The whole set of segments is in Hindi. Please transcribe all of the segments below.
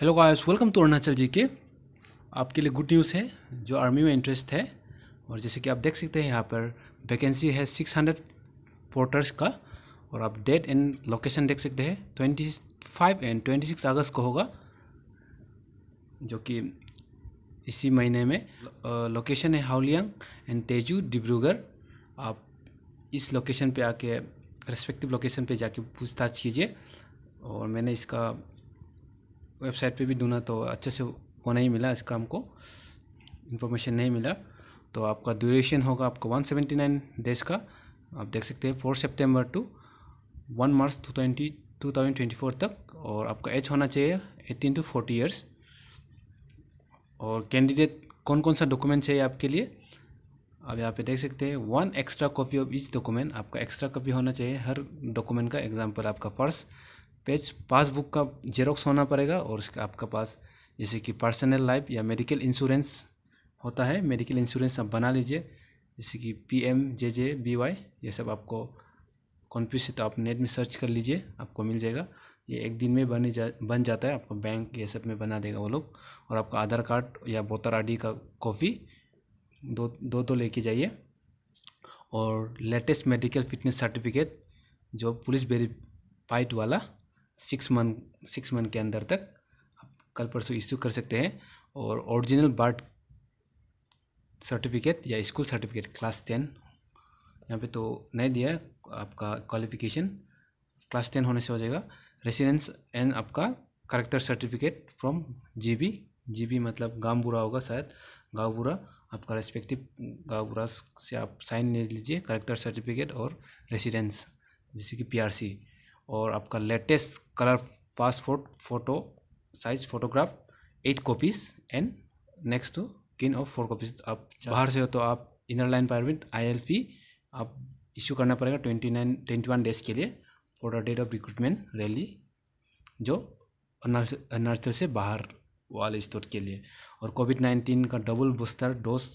Hello guys welcome to Arunachal ji के आपके लिए गुड न्यूज़ है जो आर्मी में इंटरेस्ट है और जैसे कि आप देख सकते हैं यहाँ पर वैकेंसी है 600 पोर्टर्स का और आप डेट एंड लोकेशन देख सकते हैं 25 एंड 26 अगस्त को होगा जो कि इसी महीने में लोकेशन है हाउलियांग एंड तेजू डिब्रूगढ़ आप इस लोकेशन पे आके रेस्पेक्टिव लोकेशन पे जाके पूछताछ कीजिए और मैंने इसका वेबसाइट पे भी ढूंढा तो अच्छे से वो नहीं मिला इस काम को इन्फॉर्मेशन नहीं मिला तो आपका ड्यूरेशन होगा आपको 179 डेज का आप देख सकते हैं फोर सितंबर to one March two twenty two thousand twenty four तक और आपका एज होना चाहिए एटीन टू फोर्टी ईयर्स और कैंडिडेट कौन कौन सा डॉक्यूमेंट चाहिए आपके लिए आप यहाँ पे देख सकते हैं one extra copy of each document आपका एक्स्ट्रा कॉपी होना चाहिए हर डॉक्यूमेंट का एग्जाम्पल आपका पर्स पेज पासबुक का जेरोक्स होना पड़ेगा और उसका आपका पास जैसे कि पर्सनल लाइफ या मेडिकल इंश्योरेंस होता है मेडिकल इंश्योरेंस आप बना लीजिए जैसे कि P M J J B Y ये सब आपको कॉन्फ्यूज है तो आप नेट में सर्च कर लीजिए आपको मिल जाएगा ये एक दिन में बन जा बन जाता है आपको बैंक ये सब में बना देगा वो लोग और आपका आधार कार्ड या वोटर डी का कॉपी दो दो दो तो लेके जाइए और लेटेस्ट मेडिकल फिटनेस सर्टिफिकेट जो पुलिस वेरीफाइड वाला सिक्स मंथ सिक्स मंथ के अंदर तक आप कल परसों इश्यू कर सकते हैं और ओरिजिनल बर्थ सर्टिफिकेट या स्कूल सर्टिफिकेट क्लास टेन यहाँ पे तो नहीं दिया आपका क्वालिफिकेशन क्लास टेन होने से हो जाएगा रेसिडेंस एंड आपका character certificate from GB GB मतलब बुरा होगा शायद बुरा आपका रेस्पेक्टिव बुरा से आप साइन ले लीजिए करेक्टर सर्टिफिकेट और रेसिडेंस जैसे कि पीआरसी और आपका latest colour passport photo size photograph eight copies and next to kin of four copies आप अच्छा। बाहर से हो तो आप इनर लाइन परमिट आई आप इशू करना पड़ेगा twenty nine twenty one days के लिए for date of recruitment rally जो अरुणाचल से बाहर वाले स्टोर के लिए और कोविड नाइन्टीन का double booster dose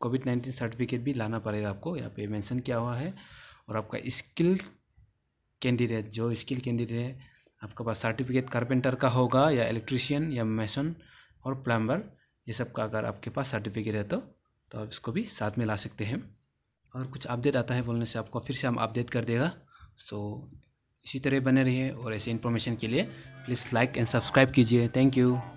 Covid nineteen certificate भी लाना पड़ेगा आपको यहाँ पे मेंशन किया हुआ है और आपका स्किल कैंडिडेट जो स्किल कैंडिडेट है आपके पास सर्टिफिकेट कारपेंटर का होगा या इलेक्ट्रिशियन या मैसन और प्लम्बर ये सब का अगर आपके पास सर्टिफिकेट है तो तो आप इसको भी साथ में ला सकते हैं और कुछ अपडेट आता है बोलने से आपको फिर से हम अपडेट कर देगा सो इसी तरह बने रहिए और ऐसे इन्फॉर्मेशन के लिए प्लीज़ लाइक एंड सब्सक्राइब कीजिए थैंक यू